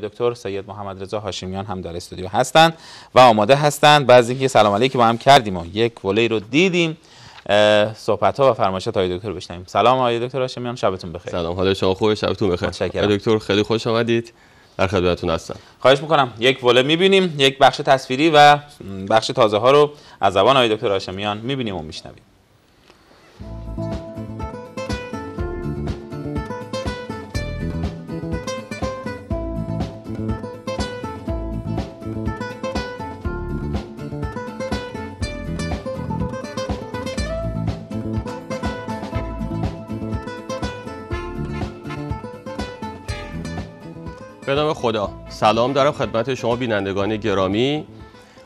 دکتر سید محمد رضا هاشمیان هم در استودیو هستند و آماده هستند بعضی که سلام علیکی با هم کردیم و یک ولی رو دیدیم صحبت ها و فرمایشات های دکتر بشنویم سلام آقای دکتر هاشمیان شبتون بخیر سلام حال شما خوبه شبتون بخیر دکتر خیلی خوش آمدید در خدمتتون هستم خواهش میکنم یک وله میبینیم یک بخش تصویری و بخش تازه ها رو از زبان آقای دکتر هاشمیان میبینیم و میشنویم به نام خدا سلام دارم خدمت شما بینندگان گرامی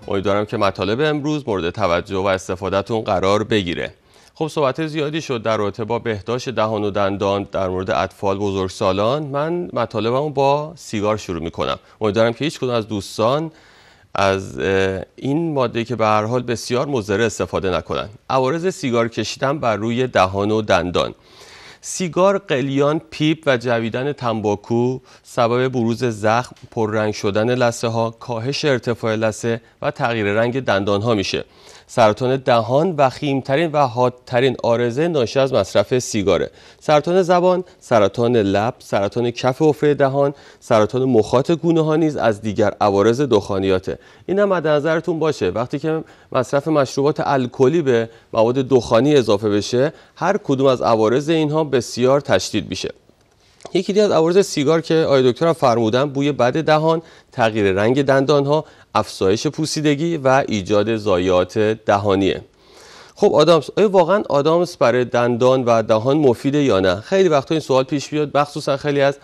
امیدوارم که مطالب امروز مورد توجه و استفادهتون قرار بگیره خب صحبت زیادی شد در رابطه با بهداشت دهان و دندان در مورد اطفال بزرگسالان من مطالبمو با سیگار شروع میکنم امیدوارم که هیچ کدوم از دوستان از این ماده که به هر حال بسیار مضر استفاده نکنن عوارض سیگار کشیدن بر روی دهان و دندان سیگار، قلیان، پیپ و جویدن تنباکو سبب بروز زخم، پررنگ شدن لسه ها، کاهش ارتفاع لسه و تغییر رنگ دندان ها میشه. سرطان دهان وخیمترین و حادترین آرزه ناشی از مصرف سیگاره سرطان زبان سرطان لب سرطان کف حفره دهان سرطان مخاط گونه ها نیز از دیگر عوارض دخانیاته این هم نظرتون باشه وقتی که مصرف مشروبات الکلی به مواد دخانی اضافه بشه هر کدوم از عوارض اینها بسیار تشدید میشه یکی از عوارض سیگار که آقای دکترم فرمودن بوی بد دهان، تغییر رنگ دندان ها، افزایش پوسیدگی و ایجاد زایات دهانیه. خب آدامس آیا واقعا آدامس برای دندان و دهان مفیده یا نه؟ خیلی وقتا این سوال پیش بیاد مخصوصا خیلی از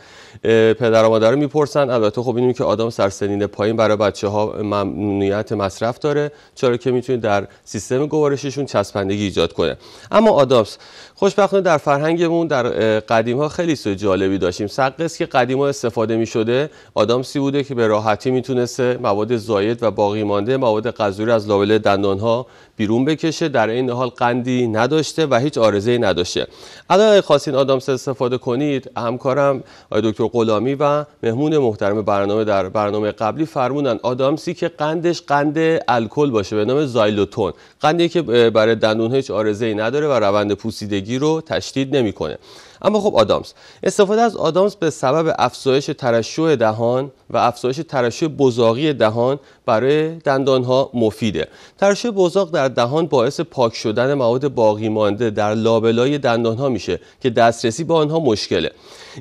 پدر و مادر میپرسن البته خب اینو که آدم سرسنین پایین برای بچه ها ممنوعیت مصرف داره چرا که میتونه در سیستم گوارششون چسبندگی ایجاد کنه اما آدامس خوشبختانه در فرهنگمون در قدیم ها خیلی سو جالبی داشتیم سقس که قدیم ها استفاده می شده آدامسی بوده که به راحتی میتونسته مواد زاید و باقی مانده مواد قذوری از لابل دندان ها بیرون بکشه در این حال قندی نداشته و هیچ آرزه ای نداشته الان خواستین آدامس استفاده کنید همکارم آقای دکتر قلامی و مهمون محترم برنامه در برنامه قبلی فرمودن آدامسی که قندش قند الکل باشه به نام زایلوتون قندی که برای دندون هیچ آرزه ای نداره و روند پوسیدگی رو تشدید نمیکنه اما خب آدامس استفاده از آدامس به سبب افزایش ترشح دهان و افزایش ترشح بزاقی دهان برای دندان ها مفیده ترشح بزاق در دهان باعث پاک شدن مواد باقی مانده در لابلای دندان ها میشه که دسترسی به آنها مشکله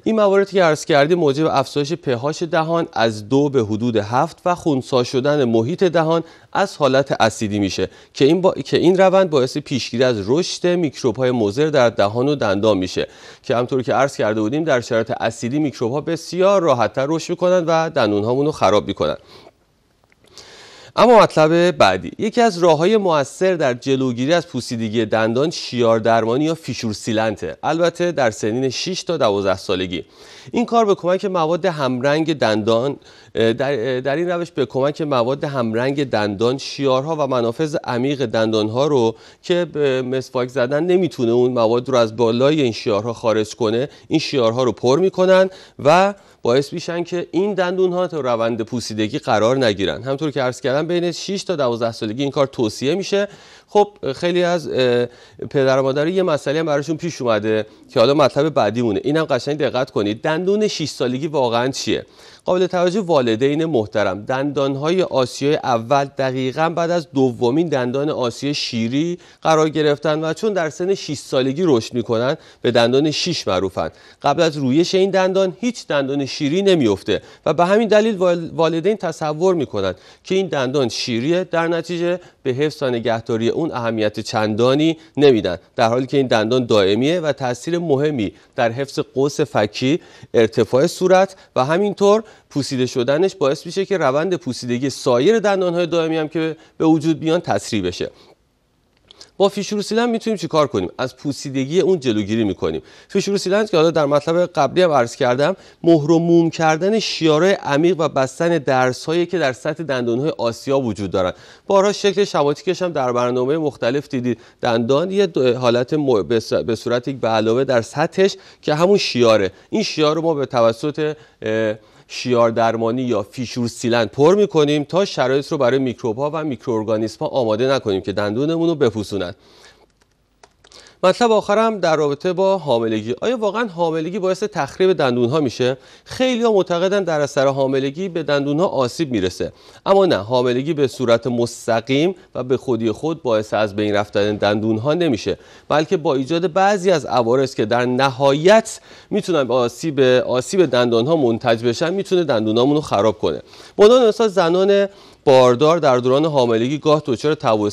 این مواردی که عرض کردی موجب افزایش پهاش دهان از دو به حدود هفت و خونسا شدن محیط دهان از حالت اسیدی میشه که این, که این روند باعث پیشگیری از رشد میکروب های مضر در دهان و دندان میشه که همطور که عرض کرده بودیم در شرایط اسیدی میکروب ها بسیار راحتتر رشد میکنند و دندون رو خراب میکنند اما مطلب بعدی یکی از راه های موثر در جلوگیری از پوسیدگی دندان شیار درمانی یا فیشور سیلنته البته در سنین 6 تا 12 سالگی این کار به کمک مواد همرنگ دندان در, در این روش به کمک مواد همرنگ دندان شیارها و منافذ عمیق دندانها رو که به مسواک زدن نمیتونه اون مواد رو از بالای این شیارها خارج کنه این شیارها رو پر میکنن و باعث میشن که این دندون ها تا روند پوسیدگی قرار نگیرن همطور که عرض کردم بین 6 تا 12 سالگی این کار توصیه میشه خب خیلی از پدر و مادر یه مسئله هم براشون پیش اومده که حالا مطلب مونه اینم قشنگ دقت کنید دندون 6 سالگی واقعا چیه قابل توجه والدین محترم دندانهای آسیای اول دقیقا بعد از دومین دندان آسیای شیری قرار گرفتن و چون در سن 6 سالگی رشد میکنن به دندان 6 معروفن قبل از رویش این دندان هیچ دندان شیری نمیفته و به همین دلیل والدین تصور میکنن که این دندان چندان شیریه در نتیجه به حفظ و نگهداری اون اهمیت چندانی نمیدن در حالی که این دندان دائمیه و تاثیر مهمی در حفظ قوس فکی ارتفاع صورت و همینطور پوسیده شدنش باعث میشه که روند پوسیدگی سایر دندانهای دائمی هم که به وجود بیان تسریع بشه با سیلن میتونیم کار کنیم از پوسیدگی اون جلوگیری میکنیم سیلن که حالا در مطلب قبلی هم عرض کردم مهر و موم کردن شیاره عمیق و بستن درسهایی که در سطح دندانهای آسیا وجود دارن بارها شکل شماتیکش هم در برنامه مختلف دیدید دندان یه حالت م... به صورت یک به علاوه در سطحش که همون شیاره این شیار رو ما به توسط شیار درمانی یا فیشور سیلند پر میکنیم تا شرایط رو برای میکروب ها و میکروارگانیسم ها آماده نکنیم که دندونمون رو بپوسونن مطلب آخرم در رابطه با حاملگی آیا واقعا حاملگی باعث تخریب دندون ها میشه خیلی ها معتقدن در اثر حاملگی به دندون ها آسیب میرسه اما نه حاملگی به صورت مستقیم و به خودی خود باعث از بین رفتن دندون ها نمیشه بلکه با ایجاد بعضی از عوارض که در نهایت میتونن آسیب آسیب دندان ها منتج بشن میتونه دندونامون رو خراب کنه به زنان باردار در دوران حاملگی گاه دچار تب و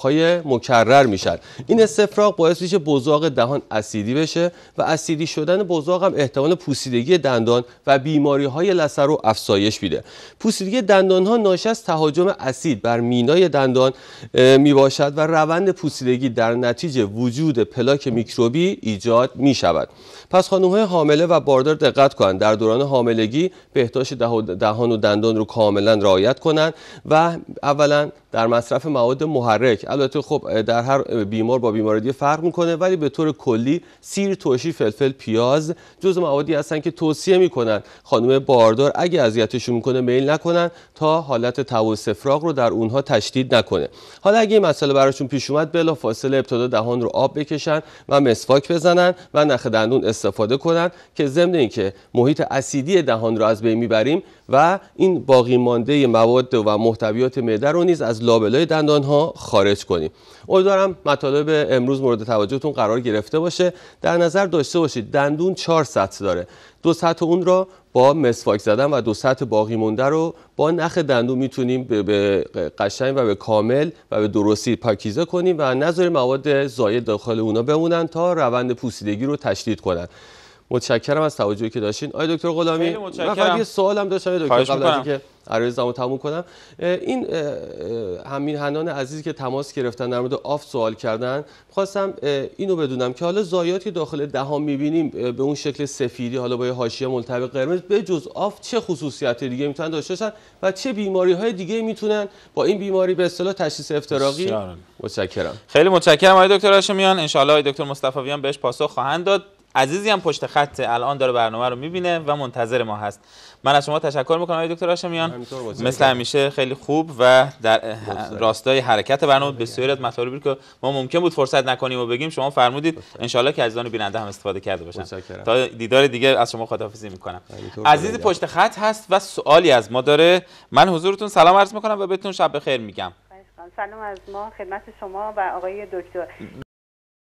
های مکرر میشن این استفراغ باعث میشه بزاق دهان اسیدی بشه و اسیدی شدن بزاق هم احتمال پوسیدگی دندان و بیماری های لثه رو افزایش میده پوسیدگی دندان ها ناشی از تهاجم اسید بر مینای دندان میباشد و روند پوسیدگی در نتیجه وجود پلاک میکروبی ایجاد می شود پس خانم های حامله و باردار دقت کنند در دوران حاملگی بهداشت دهان و دندان رو کاملا رعایت کنند و اولا در مصرف مواد محرک البته خب در هر بیمار با بیماری فرق میکنه ولی به طور کلی سیر توشی، فلفل پیاز جز موادی هستن که توصیه میکنن خانم باردار اگه اذیتشون میکنه میل نکنن تا حالت تب و رو در اونها تشدید نکنه حالا اگه این مسئله براشون پیش اومد بلا ابتدا دهان رو آب بکشن و مسواک بزنن و نخ دندون استفاده کنن که ضمن اینکه محیط اسیدی دهان رو از بین میبریم و این باقی مانده مواد و محتویات معده رو نیز از لابلای دندان ها خارج کنیم امیدوارم مطالب امروز مورد توجهتون قرار گرفته باشه در نظر داشته باشید دندون چهار سطح داره دو سطح اون را با مسواک زدن و دو سطح باقی مونده رو با نخ دندون میتونیم به قشنگ و به کامل و به درستی پاکیزه کنیم و نظر مواد زاید داخل اونا بمونن تا روند پوسیدگی رو تشدید کنند. متشکرم از توجهی که داشتین آقای دکتر غلامی من فقط یه سوالم داشتم دکتر قبل از اینکه عرض زمو تموم کنم این همین هنان عزیزی که تماس گرفتن در مورد آفت سوال کردن خواستم اینو بدونم که حالا زایاتی داخل دهان میبینیم به اون شکل سفیدی حالا با یه حاشیه ملتهب قرمز به جز آفت چه خصوصیت دیگه میتونن داشته باشن و چه بیماری های دیگه میتونن با این بیماری به اصطلاح تشخیص افتراقی متشکرم خیلی متشکرم آقای دکتر هاشمیان ان شاء الله دکتر هم بهش پاسخ خواهند داد عزیزی هم پشت خط الان داره برنامه رو میبینه و منتظر ما هست من از شما تشکر میکنم آقای دکتر هاشمیان مثل همیشه خیلی خوب و در راستای حرکت برنامه به از مطالبی که ما ممکن بود فرصت نکنیم و بگیم شما فرمودید انشالله که عزیزان بیننده هم استفاده کرده باشن تا دیدار دیگه از شما خداحافظی میکنم عزیزی پشت خط هست و سوالی از ما داره من حضورتون سلام عرض میکنم و بهتون شب بخیر میگم سلام از ما خدمت شما و آقای دکتر